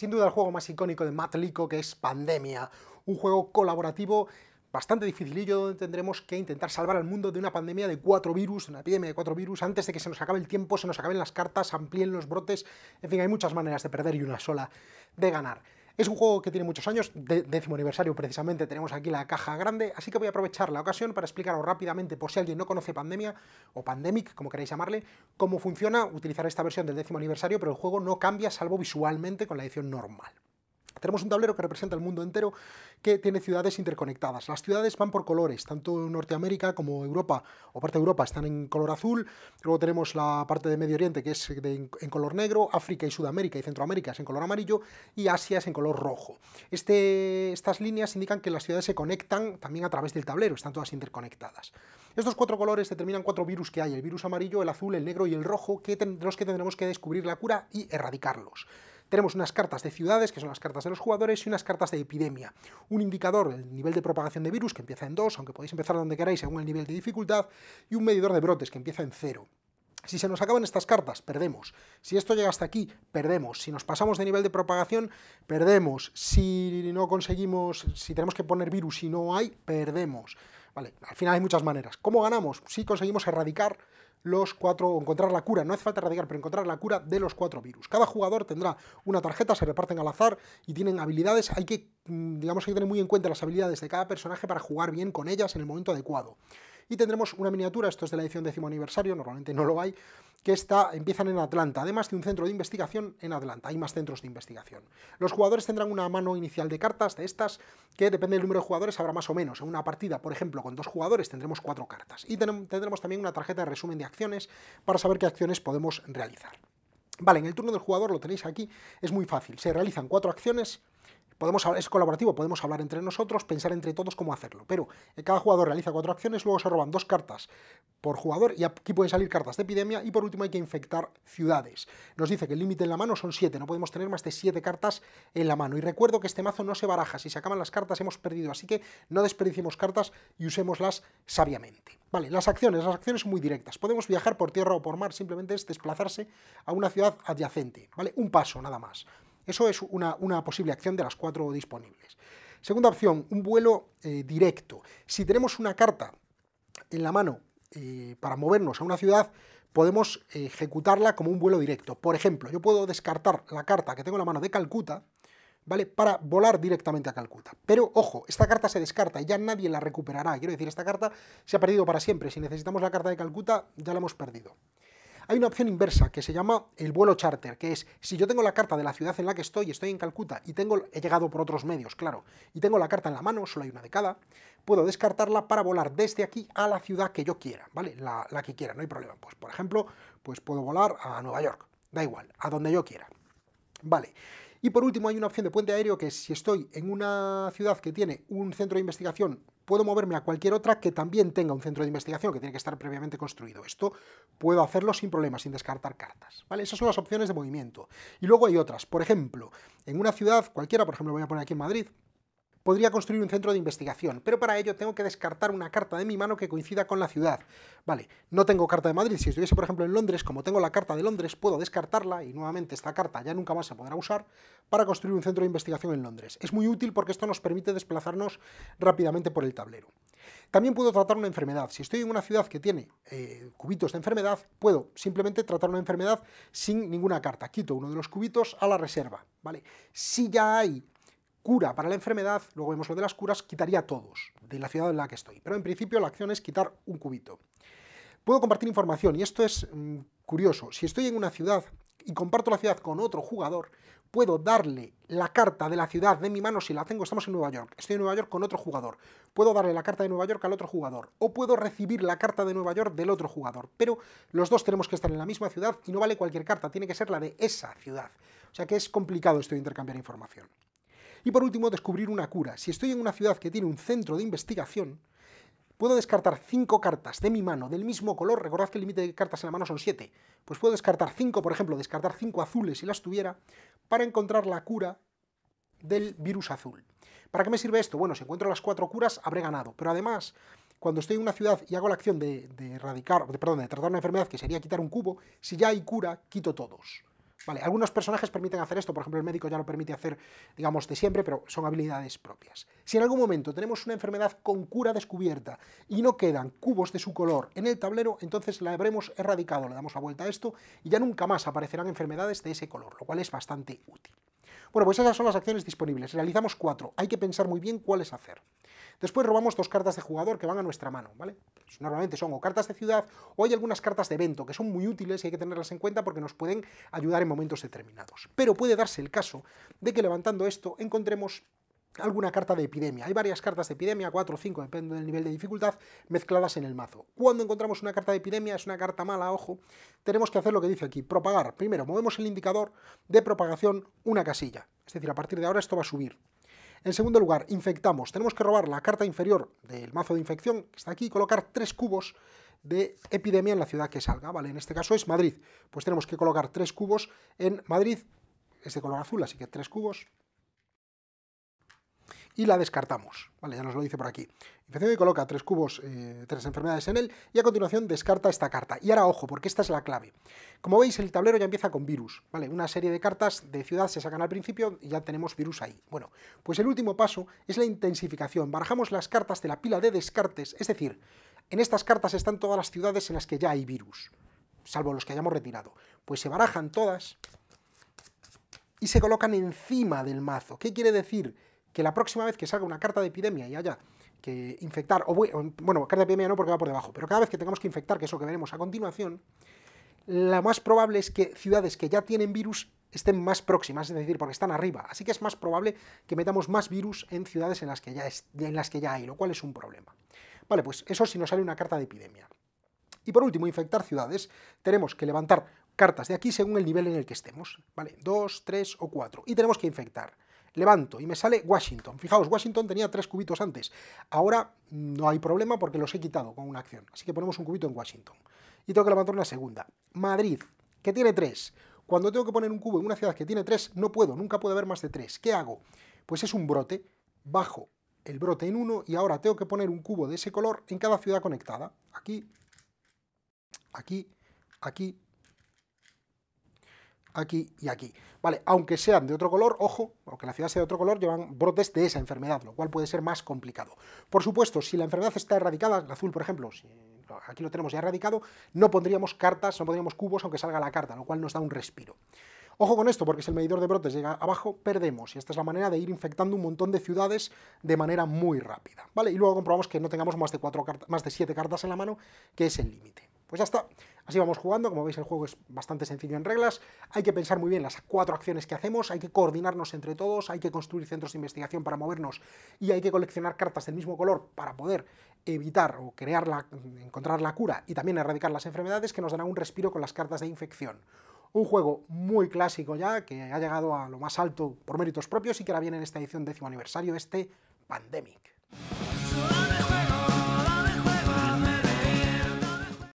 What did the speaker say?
sin duda el juego más icónico de Matt que es Pandemia, un juego colaborativo bastante dificilillo donde tendremos que intentar salvar al mundo de una pandemia de cuatro virus, una epidemia de cuatro virus, antes de que se nos acabe el tiempo, se nos acaben las cartas, amplíen los brotes, en fin, hay muchas maneras de perder y una sola de ganar. Es un juego que tiene muchos años, de décimo aniversario precisamente, tenemos aquí la caja grande, así que voy a aprovechar la ocasión para explicaros rápidamente, por si alguien no conoce Pandemia, o Pandemic, como queráis llamarle, cómo funciona utilizar esta versión del décimo aniversario, pero el juego no cambia salvo visualmente con la edición normal. Tenemos un tablero que representa el mundo entero que tiene ciudades interconectadas. Las ciudades van por colores, tanto Norteamérica como Europa o parte de Europa están en color azul. Luego tenemos la parte de Medio Oriente que es en color negro, África y Sudamérica y Centroamérica es en color amarillo y Asia es en color rojo. Este, estas líneas indican que las ciudades se conectan también a través del tablero, están todas interconectadas. Estos cuatro colores determinan cuatro virus que hay, el virus amarillo, el azul, el negro y el rojo, que los que tendremos que descubrir la cura y erradicarlos. Tenemos unas cartas de ciudades, que son las cartas de los jugadores, y unas cartas de epidemia. Un indicador del nivel de propagación de virus, que empieza en 2, aunque podéis empezar donde queráis según el nivel de dificultad, y un medidor de brotes, que empieza en 0. Si se nos acaban estas cartas, perdemos. Si esto llega hasta aquí, perdemos. Si nos pasamos de nivel de propagación, perdemos. Si no conseguimos, si tenemos que poner virus y no hay, perdemos. Vale, al final hay muchas maneras. ¿Cómo ganamos? Si conseguimos erradicar los cuatro, encontrar la cura, no hace falta erradicar, pero encontrar la cura de los cuatro virus. Cada jugador tendrá una tarjeta, se reparten al azar y tienen habilidades, hay que, mm, digamos, hay que tener muy en cuenta las habilidades de cada personaje para jugar bien con ellas en el momento adecuado y tendremos una miniatura, esto es de la edición décimo aniversario, normalmente no lo hay, que está, empiezan en Atlanta, además de un centro de investigación en Atlanta, hay más centros de investigación. Los jugadores tendrán una mano inicial de cartas, de estas, que depende del número de jugadores habrá más o menos. En una partida, por ejemplo, con dos jugadores tendremos cuatro cartas y tendremos también una tarjeta de resumen de acciones para saber qué acciones podemos realizar. Vale, en el turno del jugador lo tenéis aquí, es muy fácil, se realizan cuatro acciones es colaborativo, podemos hablar entre nosotros, pensar entre todos cómo hacerlo, pero eh, cada jugador realiza cuatro acciones, luego se roban dos cartas por jugador y aquí pueden salir cartas de epidemia y por último hay que infectar ciudades. Nos dice que el límite en la mano son siete, no podemos tener más de siete cartas en la mano. Y recuerdo que este mazo no se baraja, si se acaban las cartas hemos perdido, así que no desperdiciemos cartas y usémoslas sabiamente. Vale, las acciones, las acciones muy directas. Podemos viajar por tierra o por mar, simplemente es desplazarse a una ciudad adyacente, ¿vale? Un paso nada más. Eso es una, posible acción de las cuatro disponibles. Segunda opción, un vuelo eh, directo. Si tenemos una carta en la mano eh, para movernos a una ciudad, podemos ejecutarla como un vuelo directo. Por ejemplo, yo puedo descartar la carta que tengo en la mano de Calcuta, ¿vale? Para volar directamente a Calcuta. Pero, ojo, esta carta se descarta y ya nadie la recuperará. Quiero decir, esta carta se ha perdido para siempre. Si necesitamos la carta de Calcuta, ya la hemos perdido. Hay una opción inversa que se llama el vuelo charter, que es si yo tengo la carta de la ciudad en la que estoy, estoy en Calcuta y tengo, he llegado por otros medios, claro, y tengo la carta en la mano, solo hay una de cada, puedo descartarla para volar desde aquí a la ciudad que yo quiera, ¿vale? La, que quiera, no hay problema. Pues, por ejemplo, pues puedo volar a Nueva York, da igual, a donde yo quiera. Vale. Y por último hay una opción de puente aéreo que es si estoy en una ciudad que tiene un centro de investigación puedo moverme a cualquier otra que también tenga un centro de investigación que tiene que estar previamente construido. Esto puedo hacerlo sin problemas, sin descartar cartas. ¿vale? Esas son las opciones de movimiento. Y luego hay otras. Por ejemplo, en una ciudad cualquiera, por ejemplo, voy a poner aquí en Madrid, podría construir un centro de investigación, pero para ello tengo que descartar una carta de mi mano que coincida con la ciudad. Vale, no tengo carta de Madrid, si estuviese por ejemplo en Londres, como tengo la carta de Londres, puedo descartarla y nuevamente esta carta ya nunca más se podrá usar para construir un centro de investigación en Londres. Es muy útil porque esto nos permite desplazarnos rápidamente por el tablero. También puedo tratar una enfermedad. Si estoy en una ciudad que tiene eh, cubitos de enfermedad, puedo simplemente tratar una enfermedad sin ninguna carta. Quito uno de los cubitos a la reserva. ¿vale? Si ya hay cura para la enfermedad, luego vemos lo de las curas, quitaría todos de la ciudad en la que estoy. Pero en principio la acción es quitar un cubito. Puedo compartir información, y esto es mm, curioso. Si estoy en una ciudad y comparto la ciudad con otro jugador, puedo darle la carta de la ciudad de mi mano si la tengo, estamos en Nueva York, estoy en Nueva York con otro jugador, puedo darle la carta de Nueva York al otro jugador, o puedo recibir la carta de Nueva York del otro jugador, pero los dos tenemos que estar en la misma ciudad y no vale cualquier carta, tiene que ser la de esa ciudad, o sea que es complicado esto de intercambiar información. Y por último, descubrir una cura. Si estoy en una ciudad que tiene un centro de investigación, puedo descartar 5 cartas de mi mano del mismo color, recordad que el límite de cartas en la mano son 7, pues puedo descartar 5, por ejemplo, descartar 5 azules si las tuviera, para encontrar la cura del virus azul. ¿Para qué me sirve esto? Bueno, si encuentro las 4 curas, habré ganado, pero además... Cuando estoy en una ciudad y hago la acción de, erradicar, perdón, de tratar una enfermedad que sería quitar un cubo, si ya hay cura, quito todos. Vale, algunos personajes permiten hacer esto, por ejemplo el médico ya lo permite hacer, digamos, de siempre, pero son habilidades propias. Si en algún momento tenemos una enfermedad con cura descubierta y no quedan cubos de su color en el tablero, entonces la habremos erradicado, le damos la vuelta a esto y ya nunca más aparecerán enfermedades de ese color, lo cual es bastante útil. Bueno, pues esas son las acciones disponibles. Realizamos cuatro. Hay que pensar muy bien cuáles hacer. Después robamos dos cartas de jugador que van a nuestra mano, ¿vale? Pues normalmente son o cartas de ciudad o hay algunas cartas de evento que son muy útiles y hay que tenerlas en cuenta porque nos pueden ayudar en momentos determinados. Pero puede darse el caso de que levantando esto encontremos alguna carta de epidemia. Hay varias cartas de epidemia, 4 o 5, depende del nivel de dificultad, mezcladas en el mazo. Cuando encontramos una carta de epidemia, es una carta mala, ojo, tenemos que hacer lo que dice aquí, propagar. Primero, movemos el indicador de propagación una casilla. Es decir, a partir de ahora esto va a subir. En segundo lugar, infectamos. Tenemos que robar la carta inferior del mazo de infección, que está aquí, y colocar tres cubos de epidemia en la ciudad que salga, ¿vale? En este caso es Madrid. Pues tenemos que colocar tres cubos en Madrid, es de color azul, así que tres cubos, y la descartamos. Vale, ya nos lo dice por aquí. Infección y coloca tres cubos, eh, tres enfermedades en él y a continuación descarta esta carta. Y ahora ojo, porque esta es la clave. Como veis, el tablero ya empieza con virus. Vale, una serie de cartas de ciudad se sacan al principio y ya tenemos virus ahí. Bueno, pues el último paso es la intensificación. Barajamos las cartas de la pila de descartes, es decir, en estas cartas están todas las ciudades en las que ya hay virus, salvo los que hayamos retirado. Pues se barajan todas y se colocan encima del mazo. ¿Qué quiere decir? que la próxima vez que salga una carta de epidemia y haya que infectar, o bueno, carta de epidemia no porque va por debajo, pero cada vez que tengamos que infectar, que es lo que veremos a continuación, la más probable es que ciudades que ya tienen virus estén más próximas, es decir, porque están arriba. Así que es más probable que metamos más virus en ciudades en las que ya, en las que ya hay, lo cual es un problema. Vale, pues eso si nos sale una carta de epidemia. Y por último, infectar ciudades, tenemos que levantar cartas de aquí según el nivel en el que estemos, ¿vale? dos, tres o cuatro. Y tenemos que infectar levanto y me sale Washington. Fijaos, Washington tenía tres cubitos antes. Ahora no hay problema porque los he quitado con una acción. Así que ponemos un cubito en Washington. Y tengo que levantar una segunda. Madrid, que tiene tres. Cuando tengo que poner un cubo en una ciudad que tiene tres, no puedo, nunca puede haber más de tres. ¿Qué hago? Pues es un brote. Bajo el brote en uno y ahora tengo que poner un cubo de ese color en cada ciudad conectada. Aquí, aquí, aquí aquí y aquí. Vale, aunque sean de otro color, ojo, aunque la ciudad sea de otro color, llevan brotes de esa enfermedad, lo cual puede ser más complicado. Por supuesto, si la enfermedad está erradicada, el azul, por ejemplo, si aquí lo tenemos ya erradicado, no pondríamos cartas, no pondríamos cubos aunque salga la carta, lo cual nos da un respiro. Ojo con esto, porque si el medidor de brotes llega abajo, perdemos. Y esta es la manera de ir infectando un montón de ciudades de manera muy rápida. ¿vale? Y luego comprobamos que no tengamos más de, cuatro más de siete cartas en la mano, que es el límite. Pues ya está. Así vamos jugando, como veis el juego es bastante sencillo en reglas, hay que pensar muy bien las cuatro acciones que hacemos, hay que coordinarnos entre todos, hay que construir centros de investigación para movernos y hay que coleccionar cartas del mismo color para poder evitar o crear la, encontrar la cura y también erradicar las enfermedades que nos darán un respiro con las cartas de infección. Un juego muy clásico ya, que ha llegado a lo más alto por méritos propios y que ahora viene en esta edición décimo aniversario, este Pandemic.